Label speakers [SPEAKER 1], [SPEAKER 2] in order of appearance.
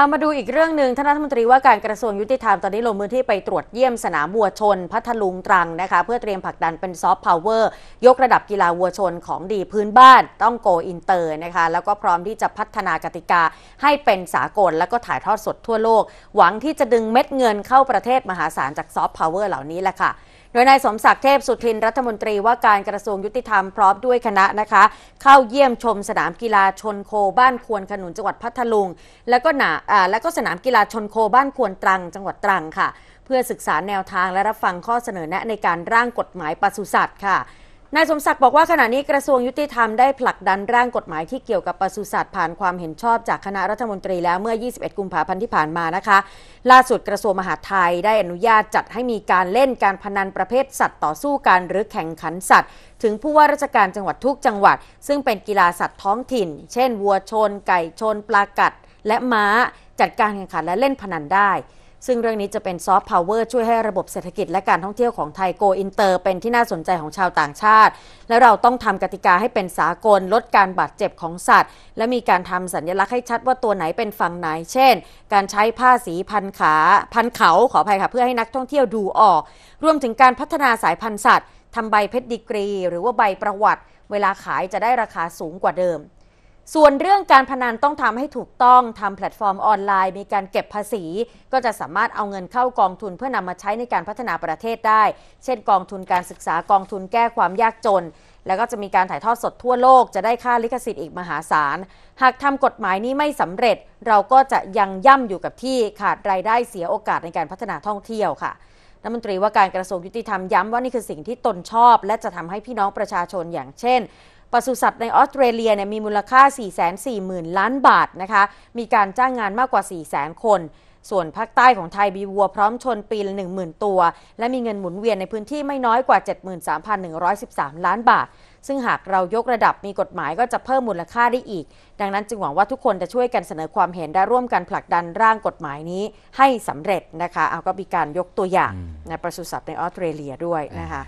[SPEAKER 1] ามาดูอีกเรื่องหนึ่งท่านรัฐมนตรีว่าการกระทรวงยุติธรรมตอนนี้ลงมือที่ไปตรวจเยี่ยมสนามวัวชนพัทลุงตรังนะคะ เพื่อเตรียมผลักดันเป็นซอฟต์พาวเวอร์ยกระดับกีฬาวัวชนของดีพื้นบ้านต้องโกอินเตอร์นะคะ แล้วก็พร้อมที่จะพัฒนากติกาให้เป็นสากลแล้วก็ถ่ายทอดสดทั่วโลก หวังที่จะดึงเม็ดเงินเข้าประเทศมหาศาลจากซอฟต์พาวเวอร์เหล่านี้แหละค่ะดยนายสมศักดิ์เทพสุทินรัฐมนตรีว่าการกระทรวงยุติธรรมพร้อมด้วยคณะนะคะเข้าเยี่ยมชมสนามกีฬาชนโคบ้านควรขนุนจังหวัดพัทลุง แล้วก็หนาแล้วก็สนามกีฬาชนโคบ้านควรตรังจังหวัดตรังค่ะ เพื่อศึกษาแนวทางและรับฟังข้อเสนอแนะในการร่างกฎหมายปศุสัตว์ค่ะนายสมศักดิ์บอกว่าขณะนี้กระทรวงยุติธรรมได้ผลักดันร่างกฎหมายที่เกี่ยวกับปศุสัตว์ผ่านความเห็นชอบจากคณะรัฐมนตรีแล้วเมื่อ 21 กุมภาพันธ์ที่ผ่านมานะคะ ล่าสุดกระทรวงมหาดไทยได้อนุญาตจัดให้มีการเล่นการพนันประเภทสัตว์ต่อสู้กันหรือแข่งขันสัตว์ ถึงผู้ว่าราชการจังหวัดทุกจังหวัดซึ่งเป็นกีฬาสัตว์ท้องถิ่น เช่นวัวชน ไก่ชนปลากัดและม้าจัดการแข่งขันและเล่นพนันได้ซึ่งเรื่องนี้จะเป็นซอฟต์พาวเวอร์ช่วยให้ระบบเศรษฐกิจและการท่องเที่ยวของไทยโกอินเตอร์เป็นที่น่าสนใจของชาวต่างชาติ และเราต้องทำกติกาให้เป็นสากล ลดการบาดเจ็บของสัตว์ และมีการทำสัญญลักษณ์ให้ชัดว่าตัวไหนเป็นฝั่งไหน เช่น การใช้ผ้าสีพันขา พันเขาขออภัยค่ะเพื่อให้นักท่องเที่ยวดูออกรวมถึงการพัฒนาสายพันธุ์สัตว์ทำใบเพชรดีกรี หรือว่าใบประวัติ เวลาขายจะได้ราคาสูงกว่าเดิมส่วนเรื่องการพนันต้องทำให้ถูกต้อง ทำแพลตฟอร์มออนไลน์ มีการเก็บภาษี ก็จะสามารถเอาเงินเข้ากองทุนเพื่อนำมาใช้ในการพัฒนาประเทศได้ เช่นกองทุนการศึกษากองทุนแก้ความยากจน แล้วก็จะมีการถ่ายทอดสดทั่วโลกจะได้ค่าลิขสิทธิ์อีกมหาศาล หากทำกฎหมายนี้ไม่สำเร็จ เราก็จะยังย่ำอยู่กับที่ขาดรายได้เสียโอกาสในการพัฒนาท่องเที่ยวค่ะรัฐมนตรีว่าการกระทรวงยุติธรรมย้ำว่านี่คือสิ่งที่ตนชอบ และจะทำให้พี่น้องประชาชนอย่างเช่นปศุสัตว์ในออสเตรเลียเนี่ยมีมูลค่า 440,000 ล้านบาทนะคะ มีการจ้างงานมากกว่า 400,000 คน ส่วนภาคใต้ของไทยบีวัวพร้อมชนปีละ10,000 ตัว และมีเงินหมุนเวียนในพื้นที่ไม่น้อยกว่า 73,113 ล้านบาท ซึ่งหากเรายกระดับมีกฎหมายก็จะเพิ่มมูลค่าได้อีก ดังนั้นจึงหวังว่าทุกคนจะช่วยกันเสนอความเห็นและร่วมกันผลักดันร่างกฎหมายนี้ให้สำเร็จนะคะ เอาก็มีการยกตัวอย่างในปศุสัตว์ในออสเตรเลียด้วยนะคะ